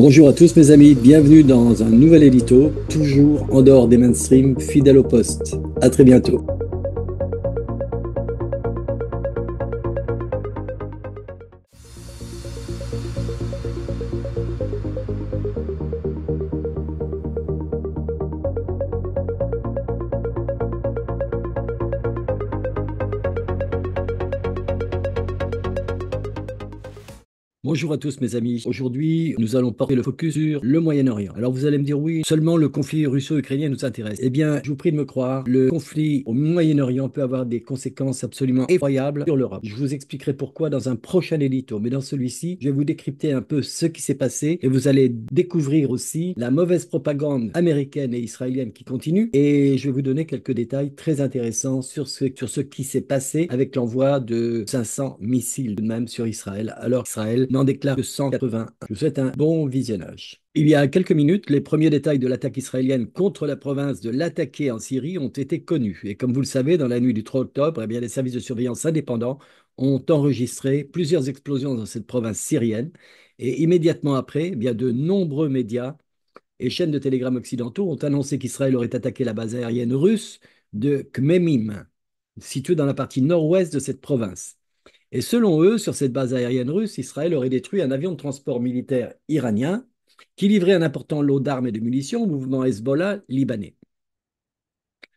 Bonjour à tous mes amis, bienvenue dans un nouvel édito, toujours en dehors des mainstreams, fidèle au poste. À très bientôt. Bonjour à tous mes amis. Aujourd'hui, nous allons porter le focus sur le Moyen-Orient. Alors vous allez me dire oui, seulement le conflit russo-ukrainien nous intéresse. Eh bien, je vous prie de me croire, le conflit au Moyen-Orient peut avoir des conséquences absolument effroyables sur l'Europe. Je vous expliquerai pourquoi dans un prochain édito, mais dans celui-ci, je vais vous décrypter un peu ce qui s'est passé et vous allez découvrir aussi la mauvaise propagande américaine et israélienne qui continue et je vais vous donner quelques détails très intéressants sur ce, sur ce qui s'est passé avec l'envoi de 500 missiles de même sur Israël. Alors Israël déclare que Je vous souhaite un bon visionnage. Il y a quelques minutes, les premiers détails de l'attaque israélienne contre la province de l'attaqué en Syrie ont été connus. Et comme vous le savez, dans la nuit du 3 octobre, eh bien, les services de surveillance indépendants ont enregistré plusieurs explosions dans cette province syrienne. Et immédiatement après, eh de nombreux médias et chaînes de télégrammes occidentaux ont annoncé qu'Israël aurait attaqué la base aérienne russe de Khmemim, située dans la partie nord-ouest de cette province. Et selon eux, sur cette base aérienne russe, Israël aurait détruit un avion de transport militaire iranien qui livrait un important lot d'armes et de munitions au mouvement Hezbollah libanais.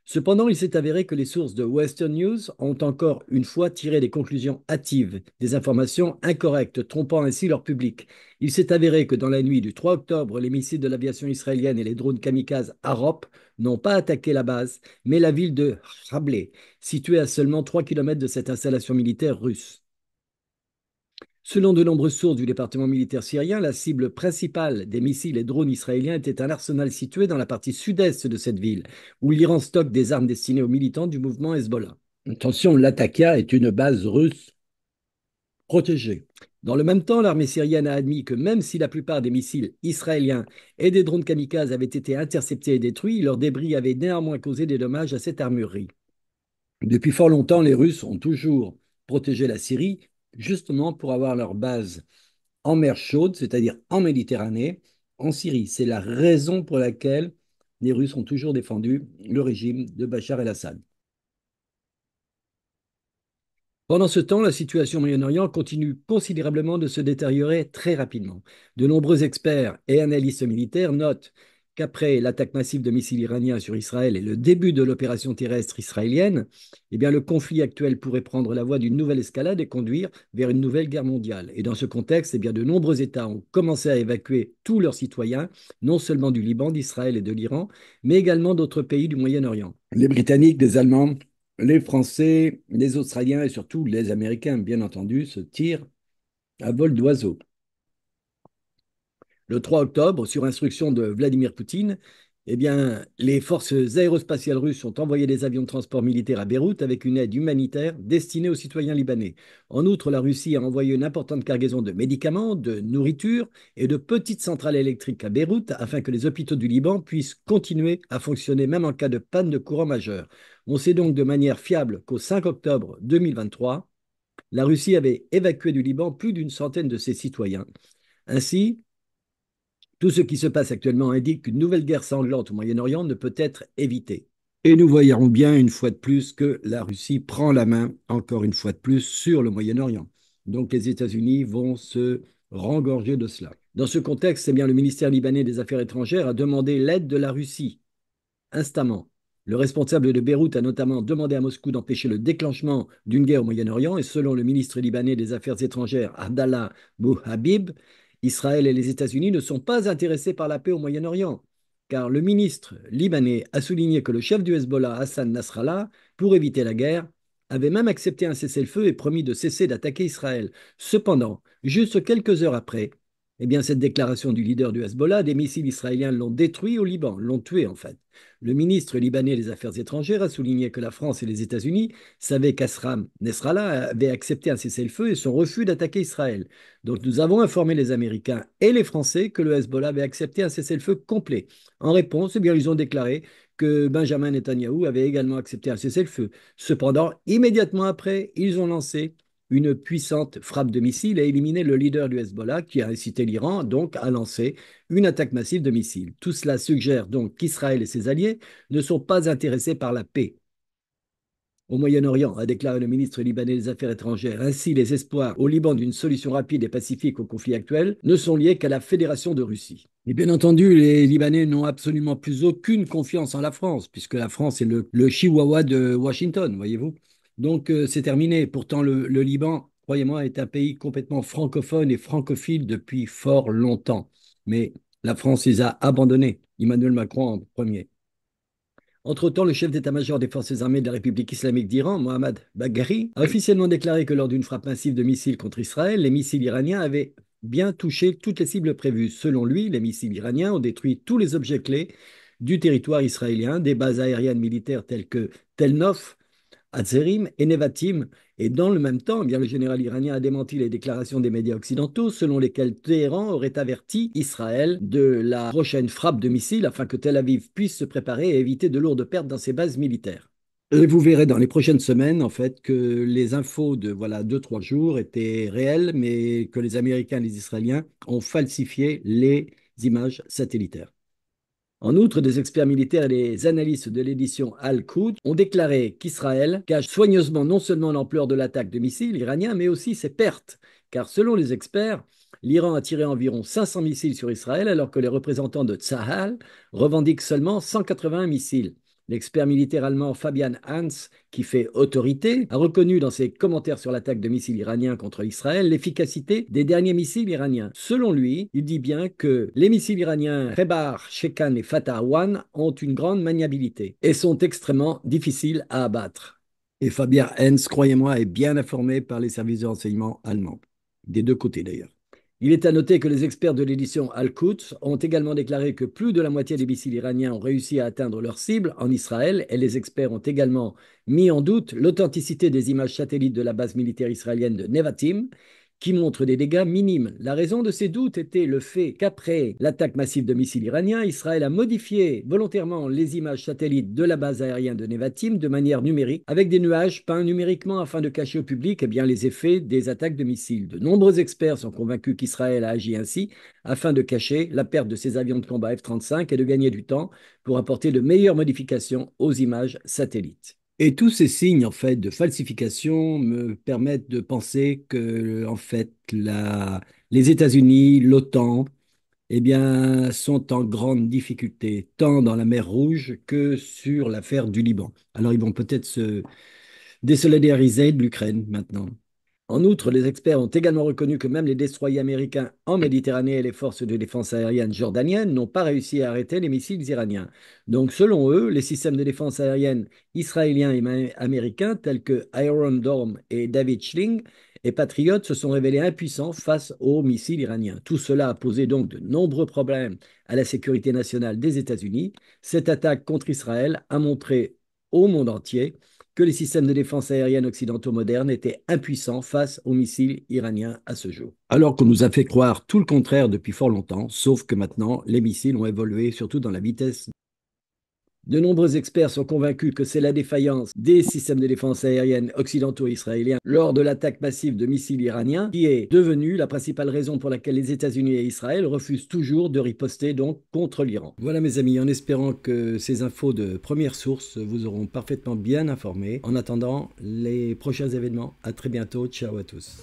Cependant, il s'est avéré que les sources de Western News ont encore une fois tiré des conclusions hâtives, des informations incorrectes, trompant ainsi leur public. Il s'est avéré que dans la nuit du 3 octobre, les missiles de l'aviation israélienne et les drones kamikazes Arop n'ont pas attaqué la base, mais la ville de Chablé, située à seulement 3 km de cette installation militaire russe. Selon de nombreuses sources du département militaire syrien, la cible principale des missiles et drones israéliens était un arsenal situé dans la partie sud-est de cette ville, où l'Iran stocke des armes destinées aux militants du mouvement Hezbollah. Attention, l'Attaqa est une base russe protégée. Dans le même temps, l'armée syrienne a admis que même si la plupart des missiles israéliens et des drones kamikazes avaient été interceptés et détruits, leurs débris avaient néanmoins causé des dommages à cette armurerie. Depuis fort longtemps, les Russes ont toujours protégé la Syrie justement pour avoir leur base en mer chaude, c'est-à-dire en Méditerranée, en Syrie. C'est la raison pour laquelle les Russes ont toujours défendu le régime de Bachar el-Assad. Pendant ce temps, la situation au Moyen-Orient continue considérablement de se détériorer très rapidement. De nombreux experts et analystes militaires notent qu'après l'attaque massive de missiles iraniens sur Israël et le début de l'opération terrestre israélienne, eh bien le conflit actuel pourrait prendre la voie d'une nouvelle escalade et conduire vers une nouvelle guerre mondiale. Et dans ce contexte, eh bien de nombreux États ont commencé à évacuer tous leurs citoyens, non seulement du Liban, d'Israël et de l'Iran, mais également d'autres pays du Moyen-Orient. Les Britanniques, les Allemands, les Français, les Australiens et surtout les Américains, bien entendu, se tirent à vol d'oiseau le 3 octobre, sur instruction de Vladimir Poutine, eh bien, les forces aérospatiales russes ont envoyé des avions de transport militaire à Beyrouth avec une aide humanitaire destinée aux citoyens libanais. En outre, la Russie a envoyé une importante cargaison de médicaments, de nourriture et de petites centrales électriques à Beyrouth afin que les hôpitaux du Liban puissent continuer à fonctionner même en cas de panne de courant majeur. On sait donc de manière fiable qu'au 5 octobre 2023, la Russie avait évacué du Liban plus d'une centaine de ses citoyens. Ainsi, tout ce qui se passe actuellement indique qu'une nouvelle guerre sanglante au Moyen-Orient ne peut être évitée. Et nous voyons bien une fois de plus que la Russie prend la main, encore une fois de plus, sur le Moyen-Orient. Donc les États-Unis vont se rengorger de cela. Dans ce contexte, eh bien, le ministère libanais des Affaires étrangères a demandé l'aide de la Russie, instamment. Le responsable de Beyrouth a notamment demandé à Moscou d'empêcher le déclenchement d'une guerre au Moyen-Orient et selon le ministre libanais des Affaires étrangères Abdallah Bouhabib, Israël et les États-Unis ne sont pas intéressés par la paix au Moyen-Orient, car le ministre libanais a souligné que le chef du Hezbollah, Hassan Nasrallah, pour éviter la guerre, avait même accepté un cessez-le-feu et promis de cesser d'attaquer Israël. Cependant, juste quelques heures après, eh bien, cette déclaration du leader du Hezbollah, des missiles israéliens l'ont détruit au Liban, l'ont tué en fait. Le ministre libanais des Affaires étrangères a souligné que la France et les États-Unis savaient qu'Asram Nesrallah avait accepté un cessez-le-feu et son refus d'attaquer Israël. Donc nous avons informé les Américains et les Français que le Hezbollah avait accepté un cessez-le-feu complet. En réponse, eh bien, ils ont déclaré que Benjamin Netanyahu avait également accepté un cessez-le-feu. Cependant, immédiatement après, ils ont lancé une puissante frappe de missiles a éliminé le leader du Hezbollah qui a incité l'Iran donc à lancer une attaque massive de missiles. Tout cela suggère donc qu'Israël et ses alliés ne sont pas intéressés par la paix. Au Moyen-Orient, a déclaré le ministre libanais des Affaires étrangères. Ainsi, les espoirs au Liban d'une solution rapide et pacifique au conflit actuel ne sont liés qu'à la Fédération de Russie. Et bien entendu, les Libanais n'ont absolument plus aucune confiance en la France, puisque la France est le chihuahua de Washington, voyez-vous. Donc euh, c'est terminé. Pourtant, le, Liban, croyez-moi, est un pays complètement francophone et francophile depuis fort longtemps. Mais la France les a abandonnés, Emmanuel Macron en premier. Entre-temps, le chef d'état-major des forces armées de la République islamique d'Iran, Mohamed Bagheri, a officiellement déclaré que lors d'une frappe massive de missiles contre Israël, les missiles iraniens avaient bien touché toutes les cibles prévues. Selon lui, les missiles iraniens ont détruit tous les objets clés du territoire israélien, des bases aériennes militaires telles que Tel Nof, Atzerim et Nevatim. Et dans le même temps, eh bien, le général iranien a démenti les déclarations des médias occidentaux selon lesquelles Téhéran aurait averti Israël de la prochaine frappe de missiles afin que Tel Aviv puisse se préparer et éviter de lourdes pertes dans ses bases militaires. Et vous verrez dans les prochaines semaines, en fait, que les infos de voilà deux trois jours étaient réelles, mais que les Américains et les Israéliens ont falsifié les images satellitaires. En outre, des experts militaires et des analystes de l'édition al qud ont déclaré qu'Israël cache soigneusement non seulement l'ampleur de l'attaque de missiles iraniens, mais aussi ses pertes. Car selon les experts, l'Iran a tiré environ 500 missiles sur Israël alors que les représentants de Tsahal revendiquent seulement 181 missiles. L'expert militaire allemand Fabian Hans, qui fait autorité, a reconnu dans ses commentaires sur l'attaque de missiles iraniens contre Israël l'efficacité des derniers missiles iraniens. Selon lui, il dit bien que les missiles iraniens Rebar, Shekan et Fatah One ont une grande maniabilité et sont extrêmement difficiles à abattre. Et Fabian Hans, croyez-moi, est bien informé par les services de renseignement allemands, des deux côtés d'ailleurs. Il est à noter que les experts de l'édition Al-Quds ont également déclaré que plus de la moitié des missiles iraniens ont réussi à atteindre leur cible en Israël et les experts ont également mis en doute l'authenticité des images satellites de la base militaire israélienne de Nevatim qui montrent des dégâts minimes. La raison de ces doutes était le fait qu'après l'attaque massive de missiles iraniens, Israël a modifié volontairement les images satellites de la base aérienne de Nevatim de manière numérique, avec des nuages peints numériquement afin de cacher au public eh bien, les effets des attaques de missiles. De nombreux experts sont convaincus qu'Israël a agi ainsi afin de cacher la perte de ses avions de combat F-35 et de gagner du temps pour apporter de meilleures modifications aux images satellites. Et tous ces signes en fait de falsification me permettent de penser que en fait les États-Unis, l'OTAN, eh bien sont en grande difficulté tant dans la mer Rouge que sur l'affaire du Liban. Alors ils vont peut-être se désolidariser de l'Ukraine maintenant. En outre, les experts ont également reconnu que même les destroyers américains en Méditerranée et les forces de défense aérienne jordaniennes n'ont pas réussi à arrêter les missiles iraniens. Donc, selon eux, les systèmes de défense aérienne israéliens et américains tels que Iron Dome et David Schling et Patriot se sont révélés impuissants face aux missiles iraniens. Tout cela a posé donc de nombreux problèmes à la sécurité nationale des États-Unis. Cette attaque contre Israël a montré au monde entier que les systèmes de défense aérienne occidentaux modernes étaient impuissants face aux missiles iraniens à ce jour. Alors qu'on nous a fait croire tout le contraire depuis fort longtemps, sauf que maintenant les missiles ont évolué surtout dans la vitesse de nombreux experts sont convaincus que c'est la défaillance des systèmes de défense aérienne occidentaux et israéliens lors de l'attaque massive de missiles iraniens qui est devenue la principale raison pour laquelle les États-Unis et Israël refusent toujours de riposter donc contre l'Iran. Voilà mes amis, en espérant que ces infos de première source vous auront parfaitement bien informés. En attendant les prochains événements, à très bientôt, ciao à tous.